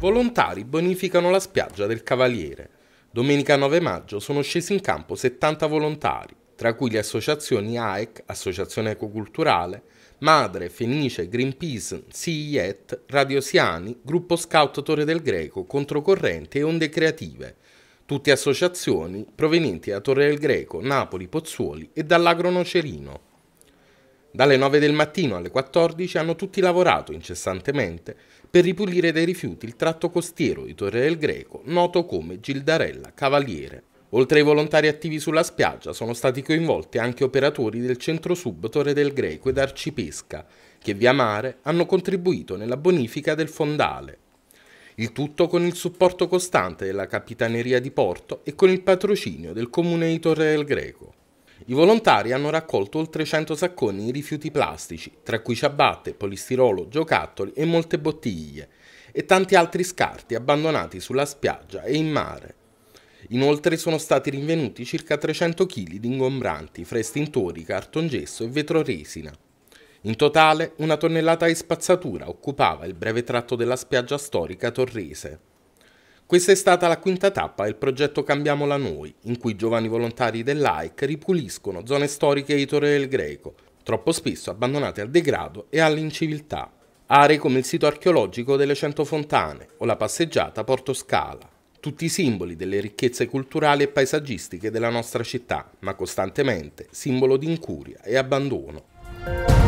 Volontari bonificano la spiaggia del Cavaliere. Domenica 9 maggio sono scesi in campo 70 volontari, tra cui le associazioni AEC, Associazione Ecoculturale, Madre, Fenice, Greenpeace, CIET, Radio Siani, Gruppo Scout Torre del Greco, Controcorrente e Onde Creative. Tutte associazioni provenienti da Torre del Greco, Napoli, Pozzuoli e dall'Agro Nocerino. Dalle 9 del mattino alle 14 hanno tutti lavorato incessantemente per ripulire dai rifiuti il tratto costiero di Torre del Greco, noto come Gildarella Cavaliere. Oltre ai volontari attivi sulla spiaggia sono stati coinvolti anche operatori del centro sub Torre del Greco ed Arcipesca, che via mare hanno contribuito nella bonifica del fondale. Il tutto con il supporto costante della Capitaneria di Porto e con il patrocinio del Comune di Torre del Greco. I volontari hanno raccolto oltre 100 sacconi di rifiuti plastici, tra cui ciabatte, polistirolo, giocattoli e molte bottiglie, e tanti altri scarti abbandonati sulla spiaggia e in mare. Inoltre sono stati rinvenuti circa 300 kg di ingombranti fra estintori, cartongesso e vetroresina. In totale, una tonnellata di spazzatura occupava il breve tratto della spiaggia storica torrese. Questa è stata la quinta tappa del progetto Cambiamola Noi, in cui i giovani volontari dell'AIC ripuliscono zone storiche di Torre del Greco, troppo spesso abbandonate al degrado e all'inciviltà. Aree come il sito archeologico delle Cento Fontane o la passeggiata Porto Scala, tutti simboli delle ricchezze culturali e paesaggistiche della nostra città, ma costantemente simbolo di incuria e abbandono.